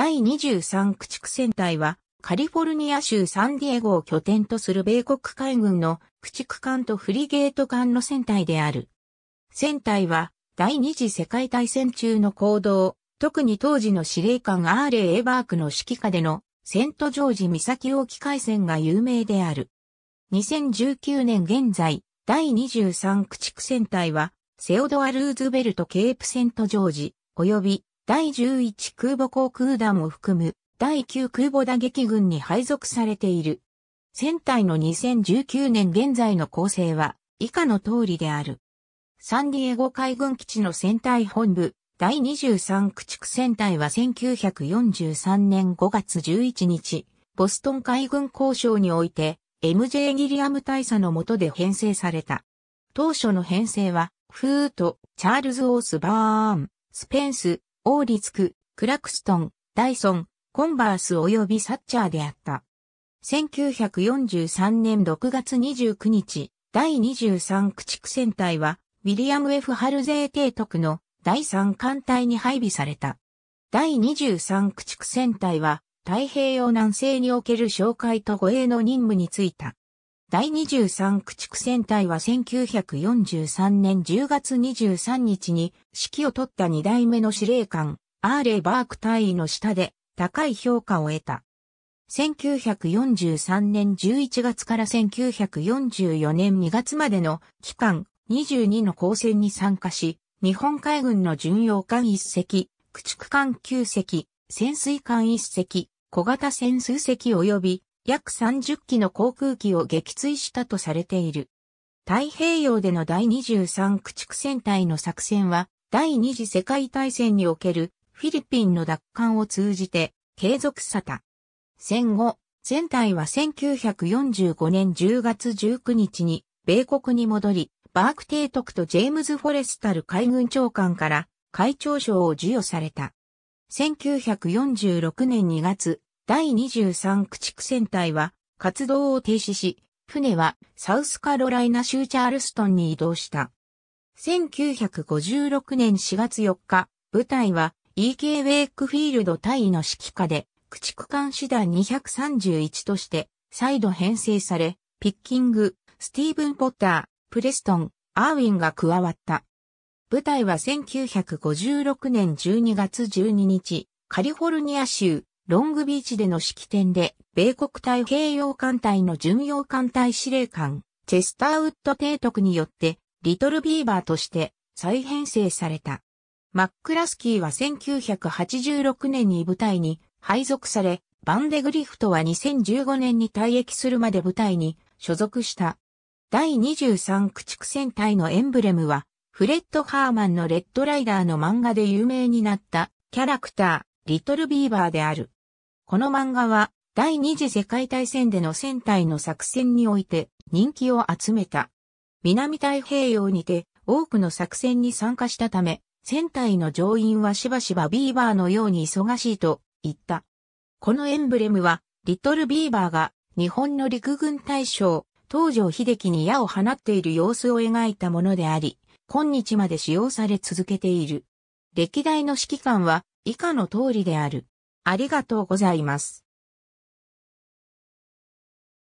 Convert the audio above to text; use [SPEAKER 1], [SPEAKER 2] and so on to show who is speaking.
[SPEAKER 1] 第23駆逐戦隊は、カリフォルニア州サンディエゴを拠点とする米国海軍の駆逐艦とフリゲート艦の戦隊である。船隊は、第二次世界大戦中の行動、特に当時の司令官アーレイ・エバークの指揮下でのセント・ジョージ岬沖海戦が有名である。2019年現在、第23駆逐戦隊は、セオドア・ルーズベルト・ケープ・セント・ジョージ、及び第11空母航空団を含む第9空母打撃群に配属されている。船体の2019年現在の構成は以下の通りである。サンディエゴ海軍基地の船体本部、第23駆逐船隊は1943年5月11日、ボストン海軍交渉において、MJ ギリアム大佐の下で編成された。当初の編成は、フーとチャールズ・オース・バーン、スペンス、オーリツク、クラクストン、ダイソン、コンバース及びサッチャーであった。1943年6月29日、第23駆逐戦隊は、ウィリアム・ F・ ハルゼー提督の第3艦隊に配備された。第23駆逐戦隊は、太平洋南西における哨戒と護衛の任務に就いた。第23駆逐戦隊は1943年10月23日に指揮を取った2代目の司令官、アーレ・バーク隊員の下で高い評価を得た。1943年11月から1944年2月までの期間22の交戦に参加し、日本海軍の巡洋艦1隻、駆逐艦9隻、潜水艦1隻、小型潜水隻及び約30機の航空機を撃墜したとされている。太平洋での第23駆逐戦隊の作戦は、第二次世界大戦におけるフィリピンの奪還を通じて継続さた。戦後、戦隊は1945年10月19日に米国に戻り、バーク提督とジェームズ・フォレスタル海軍長官から会長賞を授与された。1946年2月、第23駆逐船隊は活動を停止し、船はサウスカロライナ州チャールストンに移動した。1956年4月4日、部隊は E.K. ウェイクフィールド隊の指揮下で駆逐艦師団231として再度編成され、ピッキング、スティーブン・ポッター、プレストン、アーウィンが加わった。部隊は1956年12月12日、カリフォルニア州ロングビーチでの式典で、米国太平洋艦隊の巡洋艦隊司令官、チェスターウッド提督によって、リトルビーバーとして再編成された。マックラスキーは1986年に部隊に配属され、バンデグリフトは2015年に退役するまで部隊に所属した。第23駆逐戦隊のエンブレムは、フレッド・ハーマンのレッドライダーの漫画で有名になったキャラクター、リトルビーバーである。この漫画は第二次世界大戦での戦隊の作戦において人気を集めた。南太平洋にて多くの作戦に参加したため、戦隊の乗員はしばしばビーバーのように忙しいと言った。このエンブレムは、リトルビーバーが日本の陸軍大将、東条秀樹に矢を放っている様子を描いたものであり、今日まで使用され続けている。歴代の指揮官は以下の通りである。ありがとうございます。